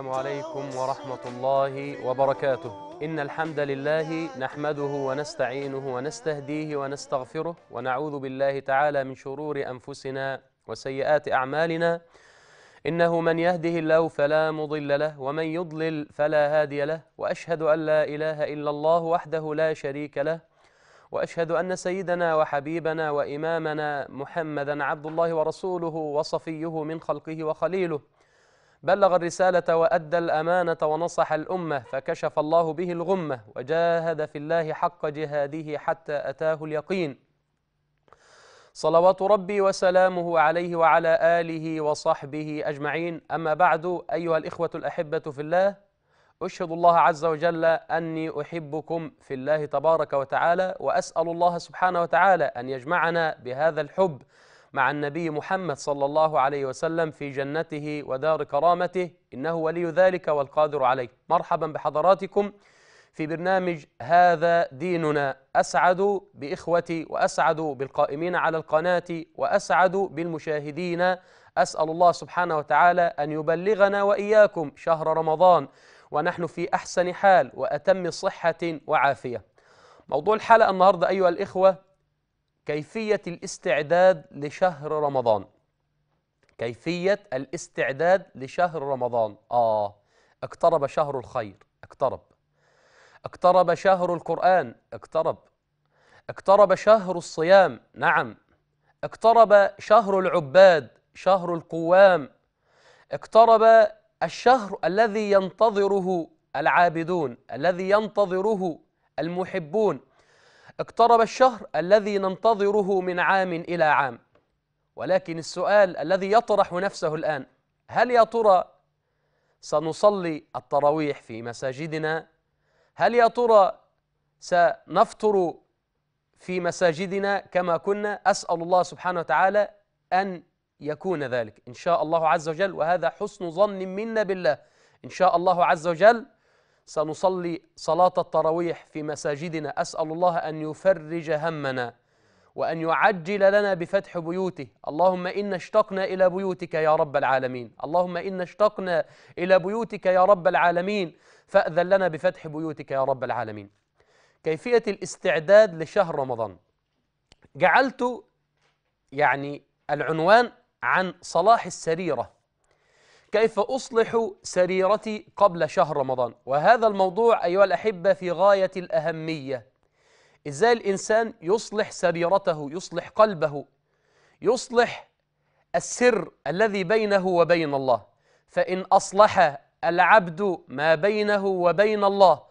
السلام عليكم ورحمة الله وبركاته إن الحمد لله نحمده ونستعينه ونستهديه ونستغفره ونعوذ بالله تعالى من شرور أنفسنا وسيئات أعمالنا إنه من يهده الله فلا مضل له ومن يضلل فلا هادي له وأشهد أن لا إله إلا الله وحده لا شريك له وأشهد أن سيدنا وحبيبنا وإمامنا محمدا عبد الله ورسوله وصفيه من خلقه وخليله بلغ الرسالة وأدى الأمانة ونصح الأمة فكشف الله به الغمة وجاهد في الله حق جهاده حتى أتاه اليقين صلوات ربي وسلامه عليه وعلى آله وصحبه أجمعين أما بعد أيها الإخوة الأحبة في الله أشهد الله عز وجل أني أحبكم في الله تبارك وتعالى وأسأل الله سبحانه وتعالى أن يجمعنا بهذا الحب مع النبي محمد صلى الله عليه وسلم في جنته ودار كرامته إنه ولي ذلك والقادر عليه مرحبا بحضراتكم في برنامج هذا ديننا أسعد بإخوتي وأسعد بالقائمين على القناة وأسعد بالمشاهدين أسأل الله سبحانه وتعالى أن يبلغنا وإياكم شهر رمضان ونحن في أحسن حال وأتم صحة وعافية موضوع الحلقة النهاردة أيها الإخوة كيفية الاستعداد لشهر رمضان كيفية الاستعداد لشهر رمضان آه اقترب شهر الخير اقترب اقترب شهر القرآن اقترب اقترب شهر الصيام نعم اقترب شهر العباد شهر القوام اقترب الشهر الذي ينتظره العابدون الذي ينتظره المحبون اقترب الشهر الذي ننتظره من عام إلى عام ولكن السؤال الذي يطرح نفسه الآن هل يا ترى سنصلي التراويح في مساجدنا هل يا ترى سنفطر في مساجدنا كما كنا أسأل الله سبحانه وتعالى أن يكون ذلك إن شاء الله عز وجل وهذا حسن ظن منا بالله إن شاء الله عز وجل سنصلي صلاة التراويح في مساجدنا أسأل الله أن يفرج همنا وأن يعجل لنا بفتح بيوته اللهم إنا اشتقنا إلى بيوتك يا رب العالمين اللهم إنا اشتقنا إلى بيوتك يا رب العالمين فأذن لنا بفتح بيوتك يا رب العالمين كيفية الاستعداد لشهر رمضان جعلت يعني العنوان عن صلاح السريرة كيف أصلح سريرتي قبل شهر رمضان وهذا الموضوع أيها الأحبة في غاية الأهمية إزاي الإنسان يصلح سريرته يصلح قلبه يصلح السر الذي بينه وبين الله فإن أصلح العبد ما بينه وبين الله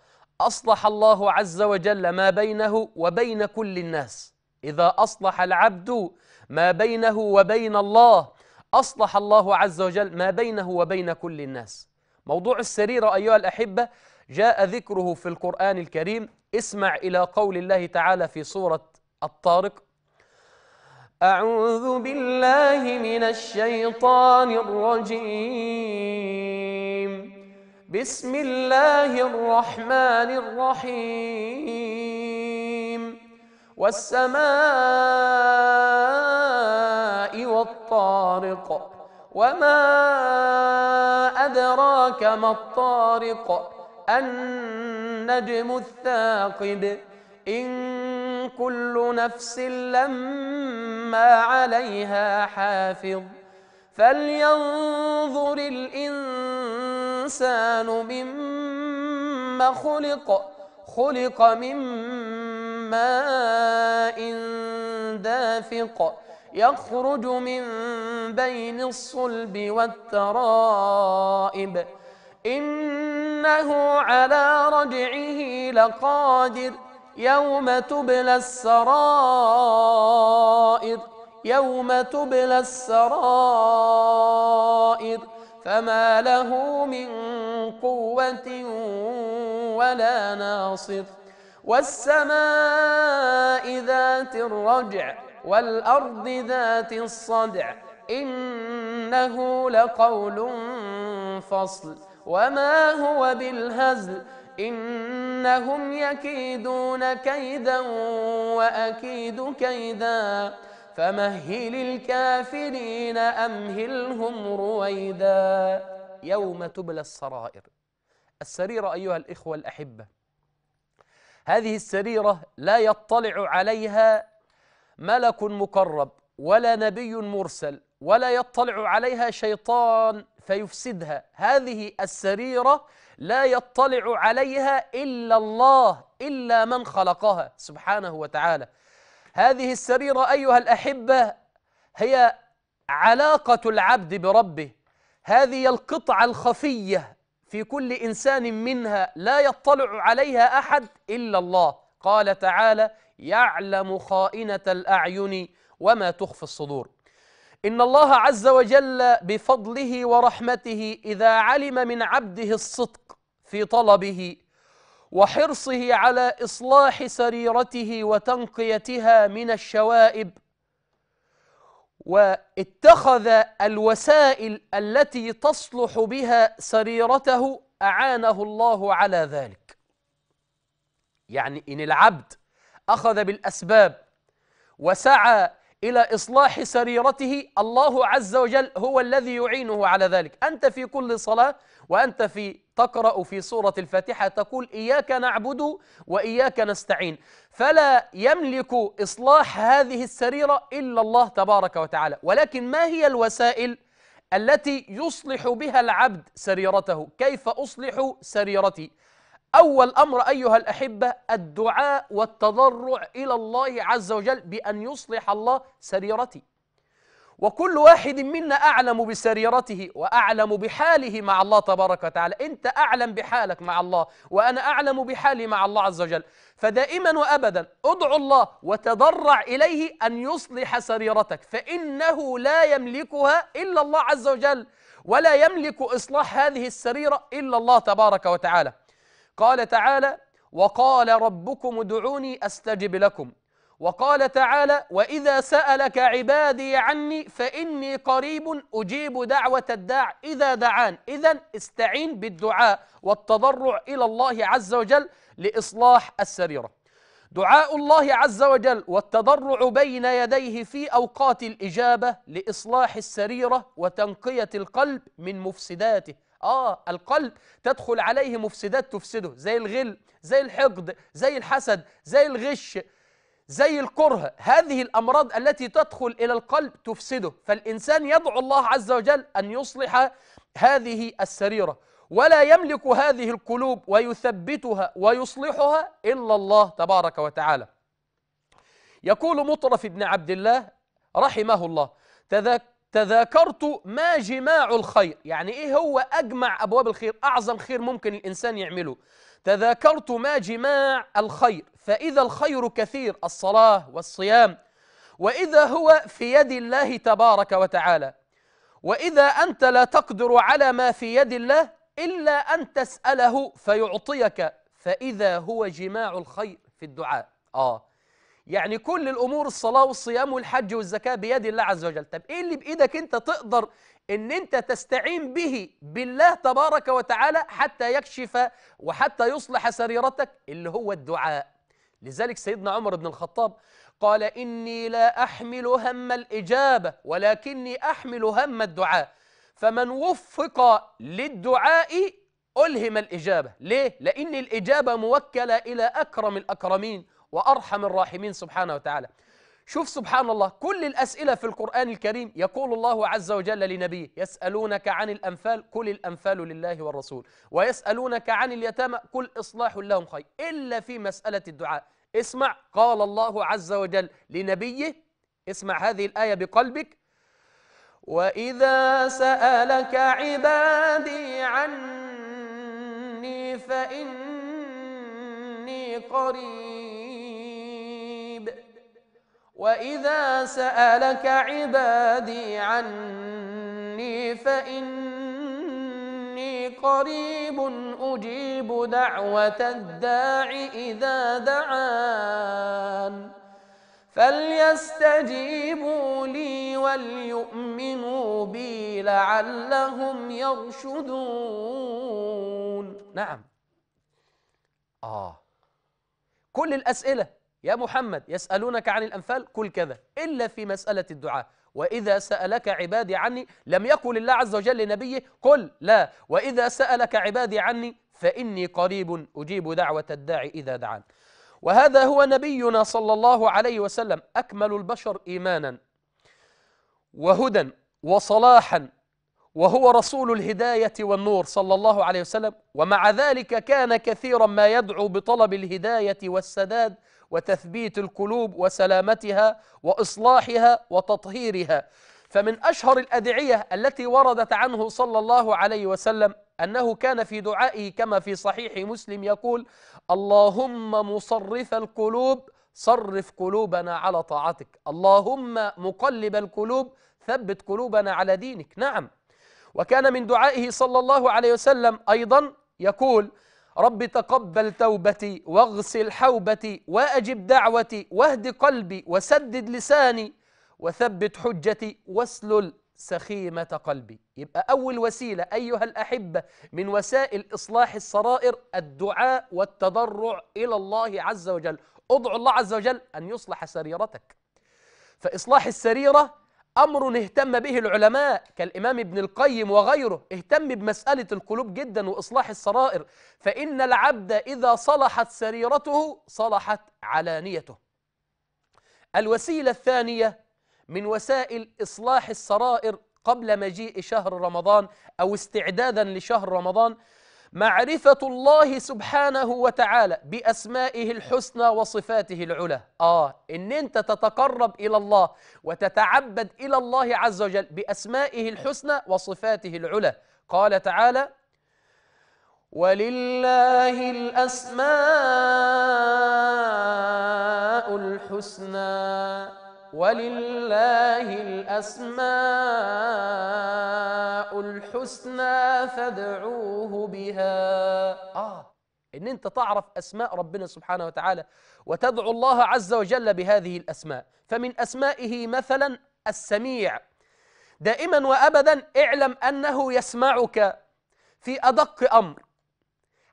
أصلح الله عز وجل ما بينه وبين كل الناس إذا أصلح العبد ما بينه وبين الله أصلح الله عز وجل ما بينه وبين كل الناس موضوع السريرة أيها الأحبة جاء ذكره في القرآن الكريم اسمع إلى قول الله تعالى في سورة الطارق أعوذ بالله من الشيطان الرجيم بسم الله الرحمن الرحيم والسماء والطارق وما أدراك ما الطارق النجم الثاقب إن كل نفس لما عليها حافظ فلينظر الإنسان مما خلق خلق من ماء دافق يخرج من بين الصلب والترائب إنه على رجعه لقادر يوم تبلى السرائر يوم تبلى السرائر فما له من قوة ولا ناصر والسماء ذات الرجع والأرض ذات الصدع إنه لقول فصل وما هو بالهزل إنهم يكيدون كيدا وأكيد كيدا فمهل الكافرين أمهلهم رويدا يوم تبلى السرائر السريرة أيها الإخوة الأحبة هذه السريرة لا يطلع عليها ملك مقرب ولا نبي مرسل ولا يطلع عليها شيطان فيفسدها هذه السريرة لا يطلع عليها إلا الله إلا من خلقها سبحانه وتعالى هذه السريرة أيها الأحبة هي علاقة العبد بربه هذه القطعة الخفية في كل إنسان منها لا يطلع عليها أحد إلا الله قال تعالى يعلم خائنة الأعين وما تخفي الصدور إن الله عز وجل بفضله ورحمته إذا علم من عبده الصدق في طلبه وحرصه على إصلاح سريرته وتنقيتها من الشوائب واتخذ الوسائل التي تصلح بها سريرته أعانه الله على ذلك يعني إن العبد أخذ بالأسباب وسعى إلى إصلاح سريرته الله عز وجل هو الذي يعينه على ذلك أنت في كل صلاة وأنت في تقرأ في سورة الفاتحة تقول إياك نعبد وإياك نستعين فلا يملك إصلاح هذه السريرة إلا الله تبارك وتعالى ولكن ما هي الوسائل التي يصلح بها العبد سريرته كيف أصلح سريرتي أول أمر أيها الأحبة الدعاء والتضرع إلى الله عز وجل بأن يصلح الله سريرتي وكل واحد منا أعلم بسريرته وأعلم بحاله مع الله تبارك وتعالى أنت أعلم بحالك مع الله وأنا أعلم بحالي مع الله عز وجل فدائما وأبدا ادعو الله وتضرع إليه أن يصلح سريرتك فإنه لا يملكها إلا الله عز وجل ولا يملك إصلاح هذه السريرة إلا الله تبارك وتعالى قال تعالى وقال ربكم ادعوني أستجب لكم وقال تعالى وإذا سألك عبادي عني فإني قريب أجيب دعوة الداع إذا دعان إذا استعين بالدعاء والتضرع إلى الله عز وجل لإصلاح السريرة دعاء الله عز وجل والتضرع بين يديه في أوقات الإجابة لإصلاح السريرة وتنقية القلب من مفسداته آه القلب تدخل عليه مفسدات تفسده زي الغل زي الحقد زي الحسد زي الغش زي الكره هذه الأمراض التي تدخل إلى القلب تفسده فالإنسان يدعو الله عز وجل أن يصلح هذه السريرة ولا يملك هذه القلوب ويثبتها ويصلحها إلا الله تبارك وتعالى يقول مطرف بن عبد الله رحمه الله تذكر تذاكرت ما جماع الخير يعني ايه هو اجمع ابواب الخير اعظم خير ممكن الانسان يعمله تذاكرت ما جماع الخير فاذا الخير كثير الصلاه والصيام واذا هو في يد الله تبارك وتعالى واذا انت لا تقدر على ما في يد الله الا ان تساله فيعطيك فاذا هو جماع الخير في الدعاء اه يعني كل الأمور الصلاة والصيام والحج والزكاة بيد الله عز وجل طب إيه اللي بإيدك أنت تقدر أن أنت تستعين به بالله تبارك وتعالى حتى يكشف وحتى يصلح سريرتك اللي هو الدعاء لذلك سيدنا عمر بن الخطاب قال إني لا أحمل هم الإجابة ولكني أحمل هم الدعاء فمن وفق للدعاء ألهم الإجابة ليه؟ لأن الإجابة موكلة إلى أكرم الأكرمين وأرحم الراحمين سبحانه وتعالى شوف سبحان الله كل الأسئلة في القرآن الكريم يقول الله عز وجل لنبيه يسألونك عن الأنفال كل الأنفال لله والرسول ويسألونك عن اليتامى كل إصلاح لهم خير إلا في مسألة الدعاء اسمع قال الله عز وجل لنبيه اسمع هذه الآية بقلبك وإذا سألك عبادي عني فإني قريب واذا سالك عبادي عني فاني قريب اجيب دعوه الداع اذا دعان فليستجيبوا لي وليؤمنوا بي لعلهم يرشدون نعم اه كل الاسئله يا محمد يسألونك عن الأنفال كل كذا إلا في مسألة الدعاء وإذا سألك عبادي عني لم يقل الله عز وجل لنبيه قل لا وإذا سألك عبادي عني فإني قريب أجيب دعوة الداعي إذا دعان وهذا هو نبينا صلى الله عليه وسلم أكمل البشر إيمانا وهدى وصلاحا وهو رسول الهداية والنور صلى الله عليه وسلم ومع ذلك كان كثيرا ما يدعو بطلب الهداية والسداد وتثبيت القلوب وسلامتها وإصلاحها وتطهيرها فمن أشهر الأدعية التي وردت عنه صلى الله عليه وسلم أنه كان في دعائه كما في صحيح مسلم يقول اللهم مصرف القلوب صرف قلوبنا على طاعتك اللهم مقلب القلوب ثبت قلوبنا على دينك نعم وكان من دعائه صلى الله عليه وسلم أيضا يقول رب تقبل توبتي واغسل حوبتي واجب دعوتي واهد قلبي وسدد لساني وثبت حجتي واسلل سخيمة قلبي يبقى أول وسيلة أيها الأحبة من وسائل إصلاح السرائر الدعاء والتضرع إلى الله عز وجل ادعو الله عز وجل أن يصلح سريرتك فإصلاح السريرة أمر اهتم به العلماء كالإمام ابن القيم وغيره اهتم بمسألة القلوب جدا وإصلاح السرائر فإن العبد إذا صلحت سريرته صلحت علانيته الوسيلة الثانية من وسائل إصلاح السرائر قبل مجيء شهر رمضان أو استعدادا لشهر رمضان معرفة الله سبحانه وتعالى بأسمائه الحسنى وصفاته العلى آه إن أنت تتقرب إلى الله وتتعبد إلى الله عز وجل بأسمائه الحسنى وصفاته العلى قال تعالى ولله الأسماء الحسنى ولله الأسماء الحسنى فادعوه بها آه إن أنت تعرف أسماء ربنا سبحانه وتعالى وتدعو الله عز وجل بهذه الأسماء فمن أسمائه مثلا السميع دائما وأبدا اعلم أنه يسمعك في أدق أمر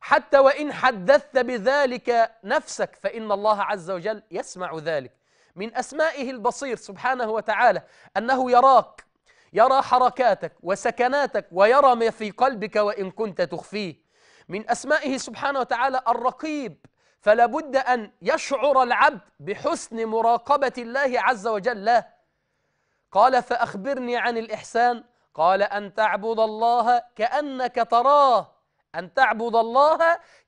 حتى وإن حدثت بذلك نفسك فإن الله عز وجل يسمع ذلك من أسمائه البصير سبحانه وتعالى أنه يراك يرى حركاتك وسكناتك ويرى ما في قلبك وإن كنت تخفيه من أسمائه سبحانه وتعالى الرقيب فلا بد أن يشعر العبد بحسن مراقبة الله عز وجل له قال فأخبرني عن الإحسان قال أن تعبد الله كأنك تراه أن تعبد الله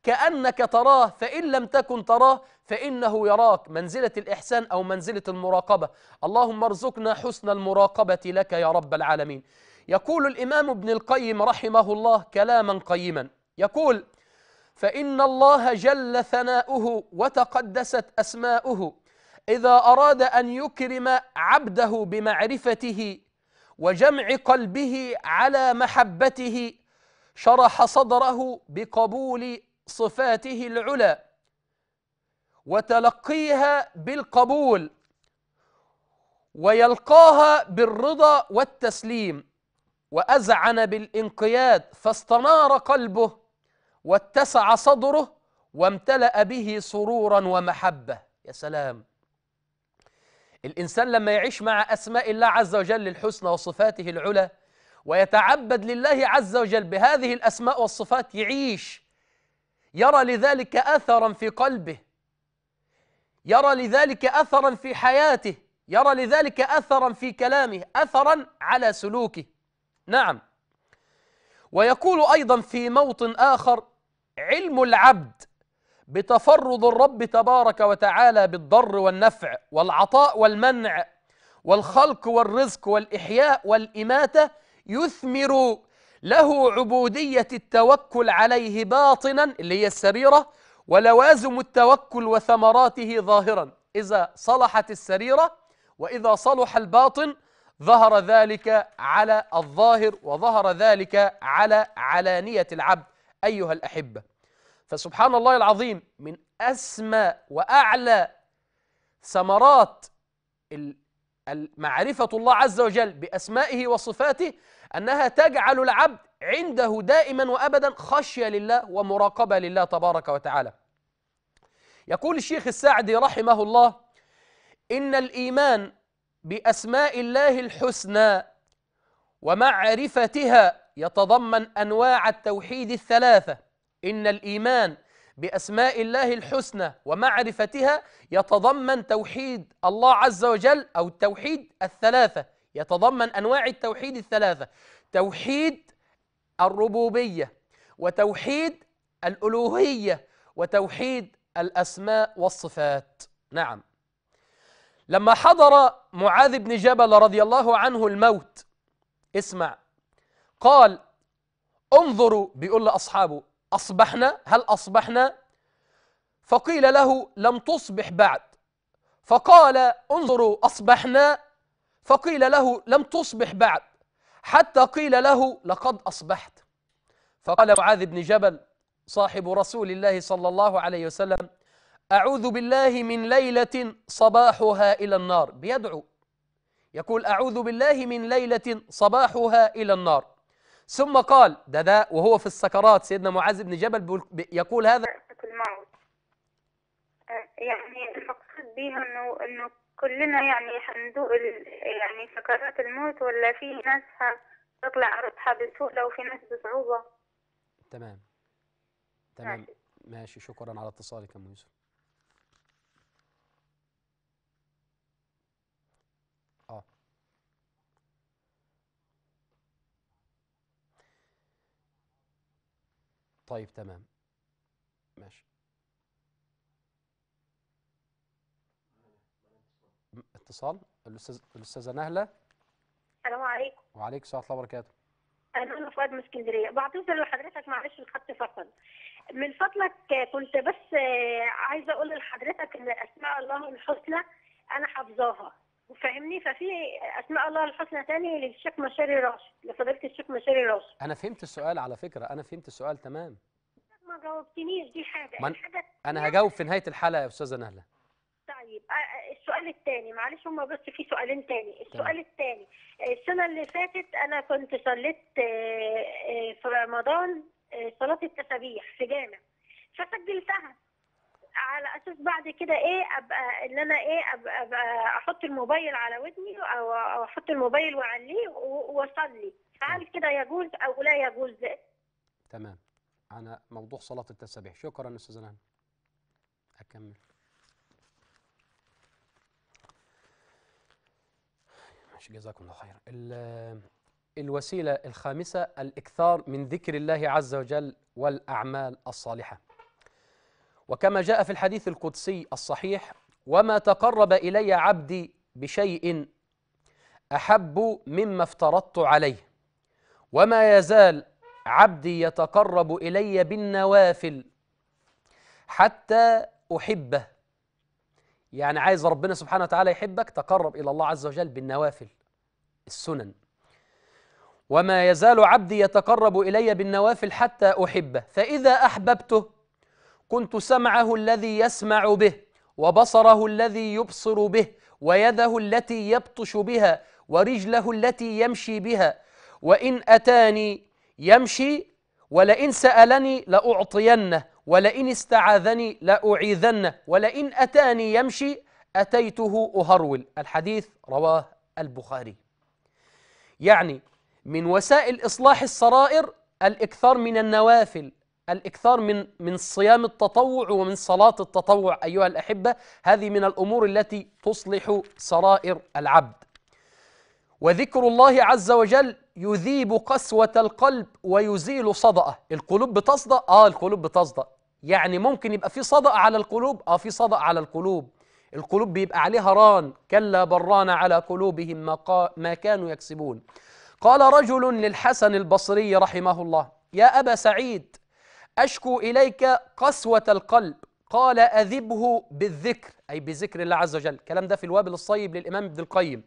كأنك تراه فإن لم تكن تراه فإنه يراك منزلة الإحسان أو منزلة المراقبة اللهم ارزقنا حسن المراقبة لك يا رب العالمين يقول الإمام ابن القيم رحمه الله كلاما قيما يقول فإن الله جل ثناؤه وتقدست أسماؤه إذا أراد أن يكرم عبده بمعرفته وجمع قلبه على محبته شرح صدره بقبول صفاته العلى وتلقيها بالقبول ويلقاها بالرضا والتسليم وأزعن بالانقياد فاستنار قلبه واتسع صدره وامتلأ به سرورا ومحبة يا سلام الإنسان لما يعيش مع أسماء الله عز وجل الحسنى وصفاته العلى ويتعبد لله عز وجل بهذه الأسماء والصفات يعيش يرى لذلك أثرا في قلبه يرى لذلك أثرا في حياته يرى لذلك أثرا في كلامه أثرا على سلوكه نعم ويقول أيضا في موطن آخر علم العبد بتفرد الرب تبارك وتعالى بالضر والنفع والعطاء والمنع والخلق والرزق والإحياء والإماتة يثمر له عبودية التوكل عليه باطنا اللي هي السريرة ولوازم التوكل وثمراته ظاهرا إذا صلحت السريرة وإذا صلح الباطن ظهر ذلك على الظاهر وظهر ذلك على علانية العبد أيها الأحبة فسبحان الله العظيم من أسمى وأعلى ثمرات معرفة الله عز وجل بأسمائه وصفاته أنها تجعل العبد عنده دائما وأبدا خشية لله ومراقبة لله تبارك وتعالى يقول الشيخ السعدي رحمه الله إن الإيمان بأسماء الله الحسنى ومعرفتها يتضمن أنواع التوحيد الثلاثة إن الإيمان بأسماء الله الحسنى ومعرفتها يتضمن توحيد الله عز وجل أو التوحيد الثلاثة يتضمن أنواع التوحيد الثلاثة توحيد الربوبية وتوحيد الألوهية وتوحيد الأسماء والصفات نعم لما حضر معاذ بن جبل رضي الله عنه الموت اسمع قال انظروا بيقول لأصحابه أصبحنا هل أصبحنا فقيل له لم تصبح بعد فقال انظروا أصبحنا فقيل له لم تصبح بعد حتى قيل له لقد أصبحت فقال معاذ بن جبل صاحب رسول الله صلى الله عليه وسلم أعوذ بالله من ليلة صباحها إلى النار بيدعو يقول أعوذ بالله من ليلة صباحها إلى النار ثم قال ده ده وهو في السكرات سيدنا معاذ بن جبل يقول هذا الموت يعني المقصود بها انه انه كلنا يعني حندوق يعني سكرات الموت ولا في ناس تطلع ربحها بسهولة وفي ناس بصعوبة تمام تمام ماشي, ماشي. شكرا على اتصالك يا يوسف اه طيب تمام ماشي اتصال الاستاذه نهله السلام عليكم وعليكم السلام ورحمه الله وبركاته انا انا فؤاد من اسكندريه بعتذر لحضرتك معلش الخط فصل من فضلك كنت بس آه، عايزه اقول لحضرتك ان اسماء الله الحسنى انا حافظاها فاهمني ففي اسماء الله الحسنى ثاني للشيخ مشاري راشد لفضيله الشيخ مشاري راشد انا فهمت السؤال على فكره انا فهمت السؤال تمام ما جاوبتنيش دي حاجه من... حاجه انا هجاوب في نهايه الحلقه يا استاذه نهله طيب آه، آه، السؤال الثاني معلش هم بس في سؤالين ثاني السؤال الثاني السنه اللي فاتت انا كنت صليت آه، آه، في رمضان آه، صلاه التسابيح في جامع فسجلتها على اساس بعد كده ايه ابقى ان انا ايه ابقى, أبقى احط الموبايل على ودني او احط الموبايل واعليه واصلي فهل كده يجوز او لا يجوز تمام انا موضوع صلاه التسابيح شكرا استاذ نعم اكمل جزاكم الله خيرا الوسيلة الخامسة الإكثار من ذكر الله عز وجل والأعمال الصالحة وكما جاء في الحديث القدسي الصحيح وما تقرب إلي عبدي بشيء أحب مما افترضت عليه وما يزال عبدي يتقرب إلي بالنوافل حتى أحبه يعني عايز ربنا سبحانه وتعالى يحبك تقرب إلى الله عز وجل بالنوافل السنن وما يزال عبدي يتقرب إلي بالنوافل حتى أحبه فإذا أحببته كنت سمعه الذي يسمع به وبصره الذي يبصر به ويده التي يبطش بها ورجله التي يمشي بها وإن أتاني يمشي ولئن سألني لأعطينه ولئن استعاذني لأعيذنه ولئن أتاني يمشي أتيته أهرول الحديث رواه البخاري يعني من وسائل إصلاح السرائر الإكثار من النوافل الإكثار من من صيام التطوع ومن صلاة التطوع أيها الأحبة هذه من الأمور التي تصلح سرائر العبد وذكر الله عز وجل يذيب قسوة القلب ويزيل صدأه القلوب بتصدأ؟ آه القلوب بتصدأ يعني ممكن يبقى في صدأ على القلوب اه في صدأ على القلوب القلوب بيبقى عليها ران كلا بران على قلوبهم ما, ما كانوا يكسبون قال رجل للحسن البصري رحمه الله يا أبا سعيد أشكو إليك قسوة القلب قال أذبه بالذكر أي بذكر الله عز وجل كلام ده في الوابل الصيب للإمام ابن القيم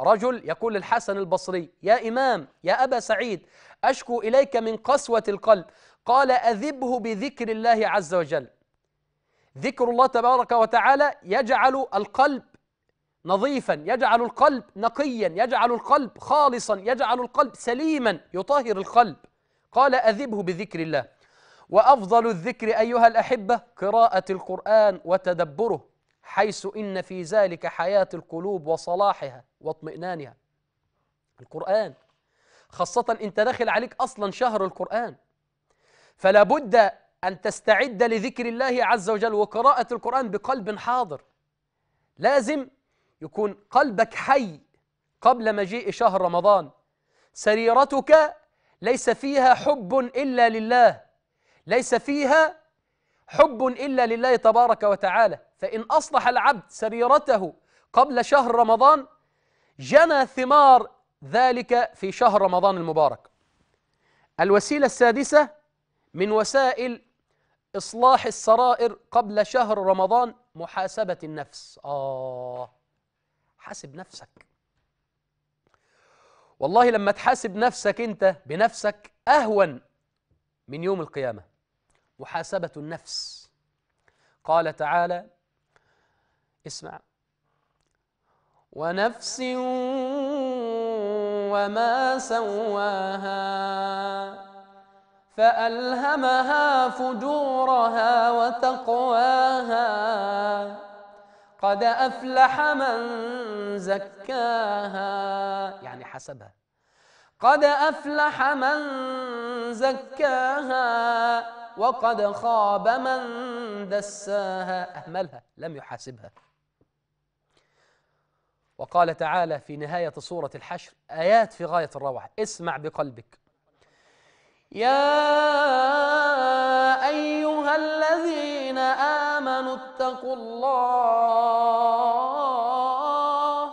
رجل يقول للحسن البصري يا إمام يا أبا سعيد أشكو إليك من قسوة القلب قال أذبه بذكر الله عز وجل ذكر الله تبارك وتعالى يجعل القلب نظيفا يجعل القلب نقيا يجعل القلب خالصا يجعل القلب سليما يطهر القلب قال أذبه بذكر الله وأفضل الذكر أيها الأحبة قراءة القرآن وتدبره حيث إن في ذلك حياة القلوب وصلاحها واطمئنانها القرآن خاصة أنت داخل عليك أصلا شهر القرآن فلا بد أن تستعد لذكر الله عز وجل وقراءة القرآن بقلب حاضر لازم يكون قلبك حي قبل مجيء شهر رمضان سريرتك ليس فيها حب إلا لله ليس فيها حب إلا لله تبارك وتعالى فإن أصلح العبد سريرته قبل شهر رمضان جنى ثمار ذلك في شهر رمضان المبارك الوسيلة السادسة من وسائل إصلاح السرائر قبل شهر رمضان محاسبة النفس آه حاسب نفسك والله لما تحاسب نفسك أنت بنفسك أهون من يوم القيامة محاسبة النفس قال تعالى اسمع ونفس وما سواها فألهمها فجورها وتقواها قد أفلح من زكاها يعني حسبها قد أفلح من زكاها وقد خاب من دساها أهملها لم يحاسبها وقال تعالى في نهاية سورة الحشر آيات في غاية الروعة اسمع بقلبك يا أيها الذين آمنوا اتقوا الله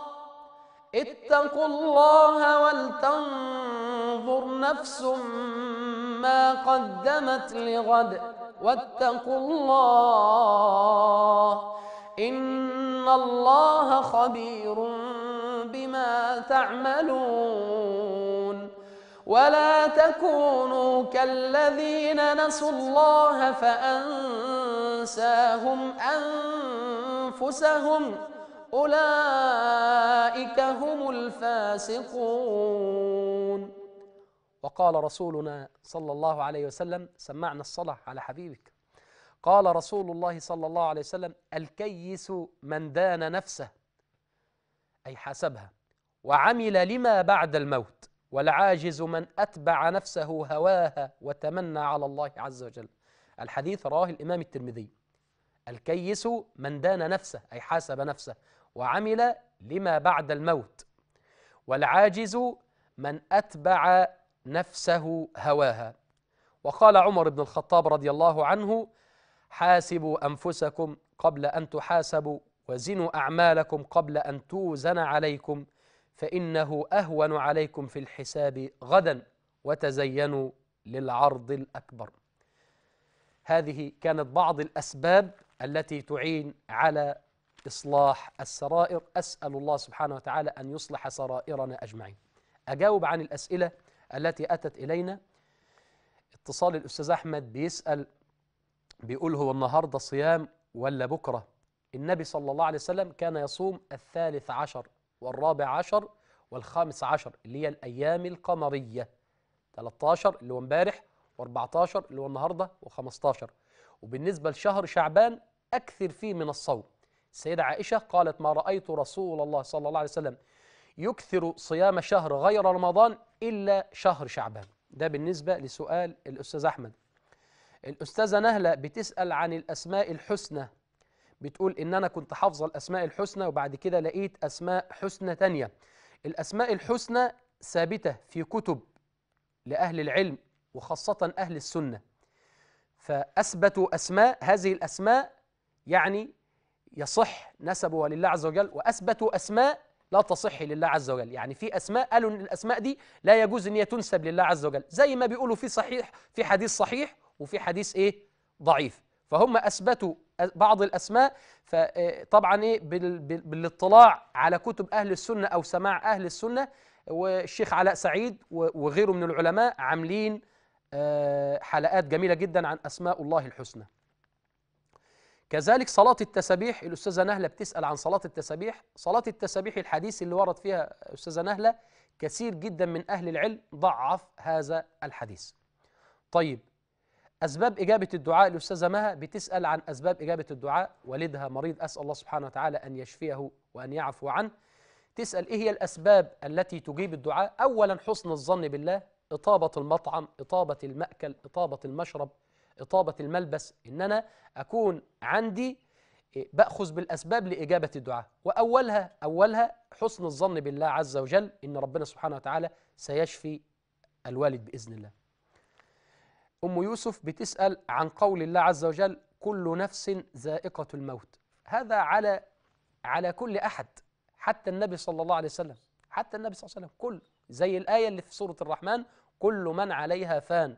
اتقوا الله ولتنظر نفس ما قدمت لغد واتقوا الله إن الله خبير بما تعملون ولا تكونوا كالذين نسوا الله فأنساهم أنفسهم أولئك هم الفاسقون وقال رسولنا صلى الله عليه وسلم سمعنا الصلاة على حبيبك قال رسول الله صلى الله عليه وسلم الكيس من دان نفسه أي حاسبها وعمل لما بعد الموت والعاجز من أتبع نفسه هواها وتمنى على الله عز وجل الحديث رواه الإمام الترمذي الكيس من دان نفسه أي حاسب نفسه وعمل لما بعد الموت والعاجز من أتبع نفسه هواها وقال عمر بن الخطاب رضي الله عنه حاسبوا أنفسكم قبل أن تحاسبوا وزنوا أعمالكم قبل أن توزن عليكم فإنه أهون عليكم في الحساب غدا وتزينوا للعرض الأكبر هذه كانت بعض الأسباب التي تعين على إصلاح السرائر أسأل الله سبحانه وتعالى أن يصلح سرائرنا أجمعين أجاوب عن الأسئلة التي أتت إلينا اتصال الأستاذ أحمد بيسأل بيقول هو النهاردة صيام ولا بكرة النبي صلى الله عليه وسلم كان يصوم الثالث عشر والرابع عشر والخامس عشر اللي هي الأيام القمرية 13 اللي هو امبارح و14 اللي هو النهاردة و15 وبالنسبة لشهر شعبان أكثر فيه من الصوم السيدة عائشة قالت ما رأيت رسول الله صلى الله عليه وسلم يكثر صيام شهر غير رمضان إلا شهر شعبان ده بالنسبة لسؤال الأستاذ أحمد الأستاذة نهلة بتسأل عن الأسماء الحسنى بتقول إن أنا كنت حافظة الأسماء الحسنى وبعد كده لقيت أسماء حسنى تانية الأسماء الحسنى ثابتة في كتب لأهل العلم وخاصة أهل السنة فأثبتوا أسماء هذه الأسماء يعني يصح نسبها لله عز وجل وأثبتوا أسماء لا تصح لله عز وجل يعني في أسماء قالوا إن الأسماء دي لا يجوز إن هي تنسب لله عز وجل زي ما بيقولوا في صحيح في حديث صحيح وفي حديث إيه ضعيف فهم أثبتوا بعض الأسماء فطبعا آه، إيه بالاطلاع على كتب أهل السنة أو سماع أهل السنة والشيخ علاء سعيد وغيره من العلماء عاملين آه، حلقات جميلة جدا عن أسماء الله الحسنى كذلك صلاة التسبيح الأستاذة نهلة بتسأل عن صلاة التسبيح صلاة التسبيح الحديث اللي ورد فيها أستاذة نهلة كثير جدا من أهل العلم ضعف هذا الحديث طيب أسباب إجابة الدعاء الأستاذة مها بتسأل عن أسباب إجابة الدعاء والدها مريض أسأل الله سبحانه وتعالى أن يشفيه وأن يعفو عنه تسأل إيه هي الأسباب التي تجيب الدعاء أولا حسن الظن بالله إطابة المطعم إطابة المأكل إطابة المشرب إطابة الملبس إن أنا أكون عندي إيه، بأخذ بالأسباب لإجابة الدعاء وأولها أولها حسن الظن بالله عز وجل إن ربنا سبحانه وتعالى سيشفي الوالد بإذن الله أم يوسف بتسأل عن قول الله عز وجل كل نفس ذائقة الموت هذا على على كل أحد حتى النبي صلى الله عليه وسلم حتى النبي صلى الله عليه وسلم كل زي الآية اللي في سورة الرحمن كل من عليها فان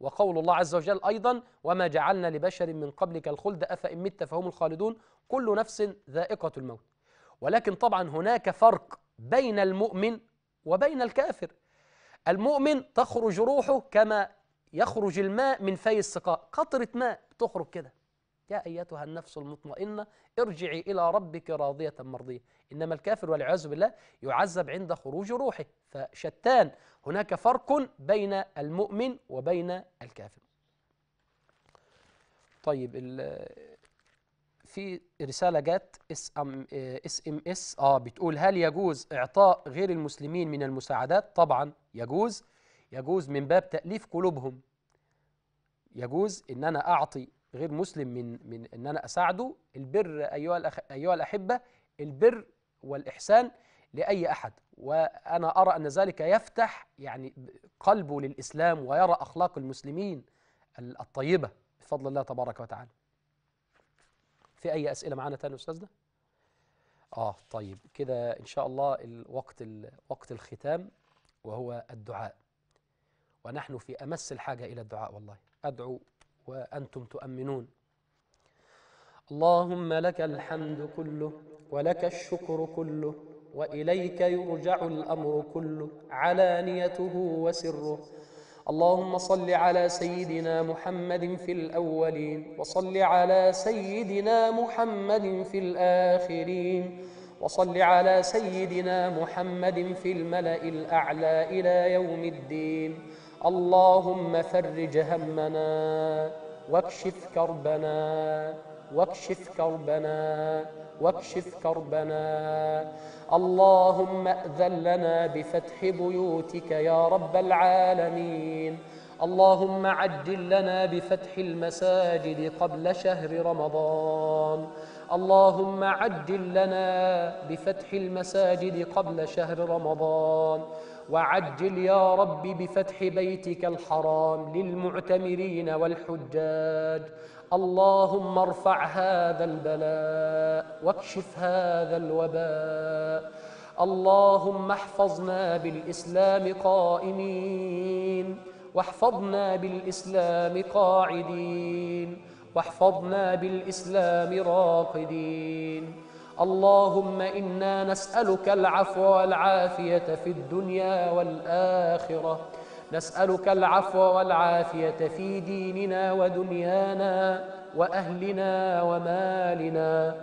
وقول الله عز وجل أيضا وما جعلنا لبشر من قبلك الخلد أفإن مت فهم الخالدون كل نفس ذائقة الموت ولكن طبعا هناك فرق بين المؤمن وبين الكافر المؤمن تخرج روحه كما يخرج الماء من في السقاء قطرة ماء تخرج كده يا أيتها النفس المطمئنة ارجعي إلى ربك راضية مرضية إنما الكافر والعياذ بالله يعذب عند خروج روحه فشتان هناك فرق بين المؤمن وبين الكافر طيب في رسالة جات اس ام اس ام اس اه بتقول هل يجوز اعطاء غير المسلمين من المساعدات؟ طبعا يجوز يجوز من باب تأليف قلوبهم يجوز ان انا اعطي غير مسلم من من ان انا اساعده البر ايها الأخ... ايها الاحبه البر والاحسان لاي احد وانا ارى ان ذلك يفتح يعني قلبه للاسلام ويرى اخلاق المسلمين الطيبه بفضل الله تبارك وتعالى. في اي اسئله معانا تاني يا استاذنا؟ اه طيب كده ان شاء الله الوقت الوقت وقت الختام وهو الدعاء. ونحن في أمس الحاجة إلى الدعاء والله أدعو وأنتم تؤمنون اللهم لك الحمد كله ولك الشكر كله وإليك يرجع الأمر كله علانيته وسره اللهم صل على سيدنا محمد في الأولين وصل على سيدنا محمد في الآخرين وصل على سيدنا محمد في الملأ الأعلى إلى يوم الدين اللهم فرج همنا واكشف كربنا واكشف كربنا واكشف كربنا اللهم أذن لنا بفتح بيوتك يا رب العالمين اللهم عجل لنا بفتح المساجد قبل شهر رمضان اللهم عجل لنا بفتح المساجد قبل شهر رمضان وعجل يا رب بفتح بيتك الحرام للمعتمرين والحجاج اللهم ارفع هذا البلاء واكشف هذا الوباء اللهم احفظنا بالإسلام قائمين واحفظنا بالإسلام قاعدين واحفظنا بالإسلام راقدين اللهم إنا نسألك العفو والعافية في الدنيا والآخرة نسألك العفو والعافية في ديننا ودنيانا وأهلنا ومالنا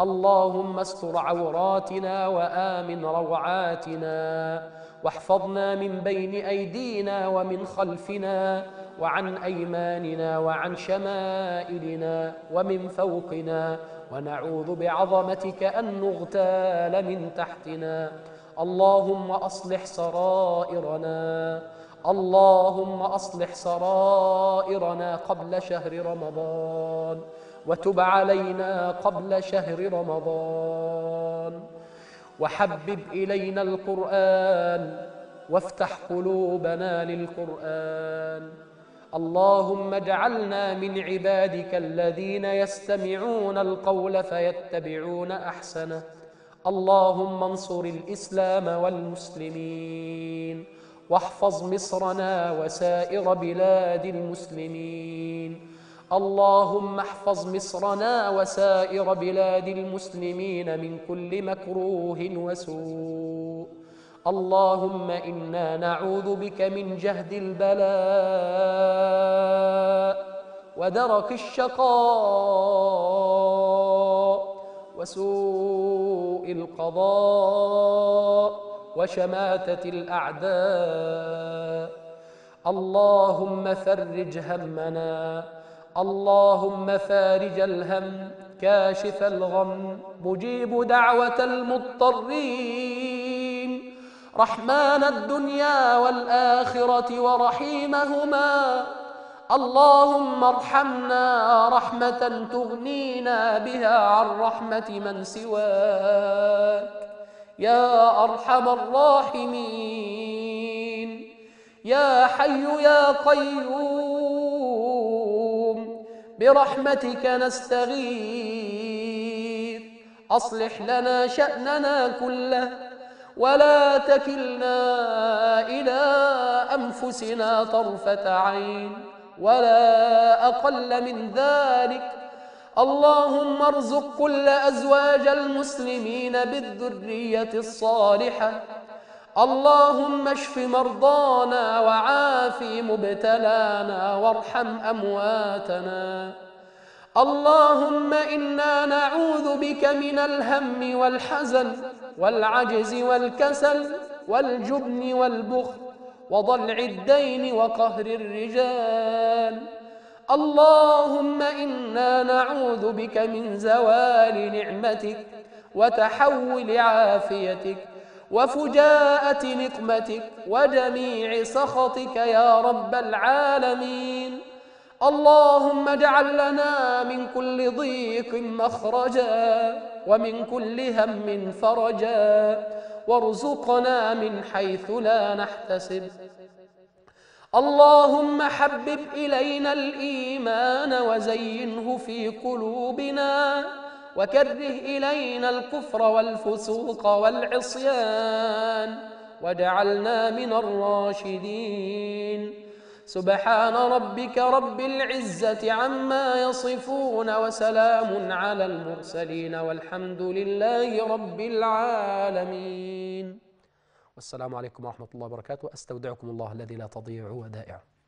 اللهم استر عوراتنا وآمن روعاتنا واحفظنا من بين أيدينا ومن خلفنا وعن أيماننا وعن شمائلنا ومن فوقنا ونعوذ بعظمتك أن نغتال من تحتنا اللهم أصلح سرائرنا اللهم أصلح سرائرنا قبل شهر رمضان وتب علينا قبل شهر رمضان وحبب إلينا القرآن وافتح قلوبنا للقرآن اللهم اجعلنا من عبادك الذين يستمعون القول فيتبعون أحسنه اللهم انصر الإسلام والمسلمين واحفظ مصرنا وسائر بلاد المسلمين اللهم احفظ مصرنا وسائر بلاد المسلمين من كل مكروه وسوء اللهم إنا نعوذ بك من جهد البلاء ودرك الشقاء وسوء القضاء وشماتة الأعداء اللهم فرج همنا اللهم فارج الهم كاشف الغم مجيب دعوة المضطرين رحمن الدنيا والآخرة ورحيمهما اللهم ارحمنا رحمة تغنينا بها عن رحمة من سواك يا أرحم الراحمين يا حي يا قيوم برحمتك نستغيث أصلح لنا شأننا كله ولا تكلنا إلى أنفسنا طرفة عين ولا أقل من ذلك اللهم ارزق كل أزواج المسلمين بالذرية الصالحة اللهم اشف مرضانا وعاف مبتلانا وارحم امواتنا اللهم انا نعوذ بك من الهم والحزن والعجز والكسل والجبن والبخل وضلع الدين وقهر الرجال اللهم انا نعوذ بك من زوال نعمتك وتحول عافيتك وفجاءة نقمتك وجميع سخطك يا رب العالمين اللهم اجعل لنا من كل ضيق مخرجا ومن كل هم فرجا وارزقنا من حيث لا نحتسب اللهم حبب إلينا الإيمان وزينه في قلوبنا وكره إلينا الكفر والفسوق والعصيان وجعلنا من الراشدين سبحان ربك رب العزة عما يصفون وسلام على المرسلين والحمد لله رب العالمين والسلام عليكم ورحمة الله وبركاته أستودعكم الله الذي لا تضيع ودائعه